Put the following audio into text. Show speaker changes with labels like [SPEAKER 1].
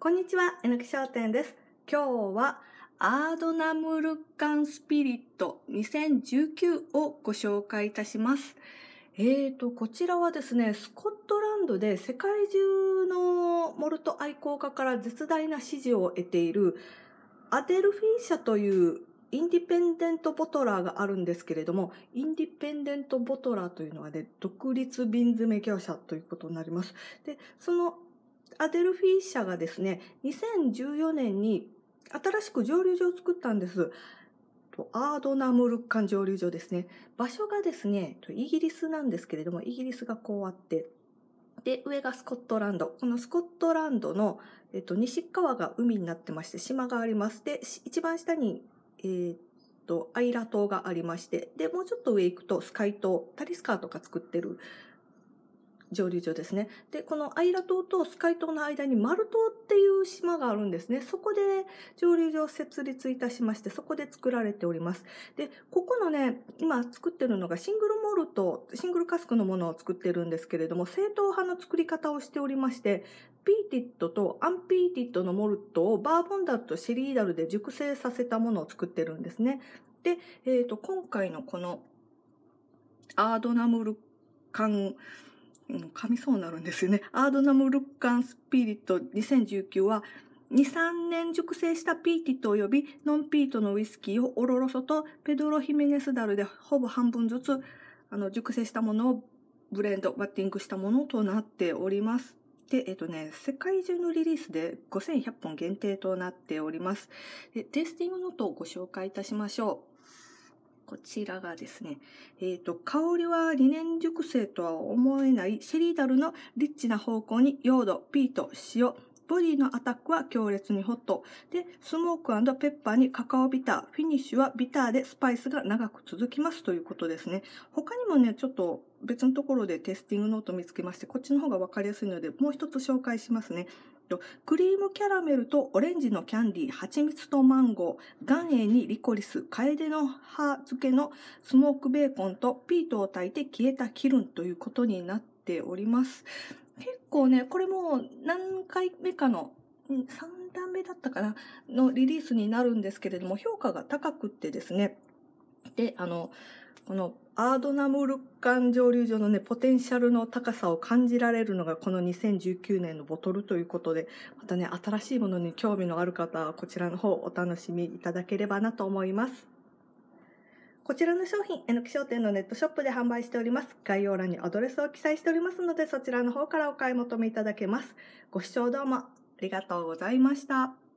[SPEAKER 1] こんにちは、えのき商店です。今日はアードナムルカンスピリット2019をご紹介いたします。えーと、こちらはですね、スコットランドで世界中のモルト愛好家から絶大な支持を得ているアデルフィン社というインディペンデントボトラーがあるんですけれども、インディペンデントボトラーというのはね、独立瓶詰め業者ということになります。で、そのアデルフィー社がですね、2014年に新しく蒸留所を作ったんです。アードナムルッカン蒸留所ですね。場所がですね、イギリスなんですけれども、イギリスがこうあって、で、上がスコットランド。このスコットランドの、えっと、西側が海になってまして、島があります。で、一番下に、えー、っと、アイラ島がありまして、で、もうちょっと上行くとスカイ島、タリスカーとか作ってる蒸留所ですね。で、このアイラ島とスカイ島の間にマル島っていう島があるんですね。そこで蒸留所を設立いたしまして、そこで作られております。で、ここのね、今作ってるのがシングルモルト、シングルカスクのものを作ってるんですけれども、正統派の作り方をしておりまして、ピーティットとアンピーティットのモルトをバーボンダルとシリーダルで熟成させたものを作ってるんですね。で、えっ、ー、と、今回のこのアードナムル缶噛みそうになるんですよね。アードナム・ルッカン・スピリット2019は、2、3年熟成したピーティと及びノンピートのウイスキーをオロロソとペドロ・ヒメネスダルでほぼ半分ずつあの熟成したものをブレンド、バッティングしたものとなっております。で、えっとね、世界中のリリースで5100本限定となっております。でテイスティングノートをご紹介いたしましょう。こちらがですね、えー、と、香りは理念熟成とは思えないシェリーダルのリッチな方向に、ード、ピート、塩、ボディのアタックは強烈にホット。で、スモークペッパーにカカオビター、フィニッシュはビターでスパイスが長く続きますということですね。他にもね、ちょっと別のところでテスティングノート見つけまして、こっちの方がわかりやすいので、もう一つ紹介しますね。クリームキャラメルとオレンジのキャンディー、蜂蜜とマンゴー、岩塩にリコリス、カエデの葉漬けのスモークベーコンとピートを炊いて消えたキルンということになっております。構ね、これも何回目かの、3段目だったかな、のリリースになるんですけれども、評価が高くってですね。で、あの、このアードナムルッカン蒸留所のね、ポテンシャルの高さを感じられるのがこの2019年のボトルということで、またね、新しいものに興味のある方はこちらの方お楽しみいただければなと思います。こちらの商品、えのき商店のネットショップで販売しております。概要欄にアドレスを記載しておりますので、そちらの方からお買い求めいただけます。ご視聴どうもありがとうございました。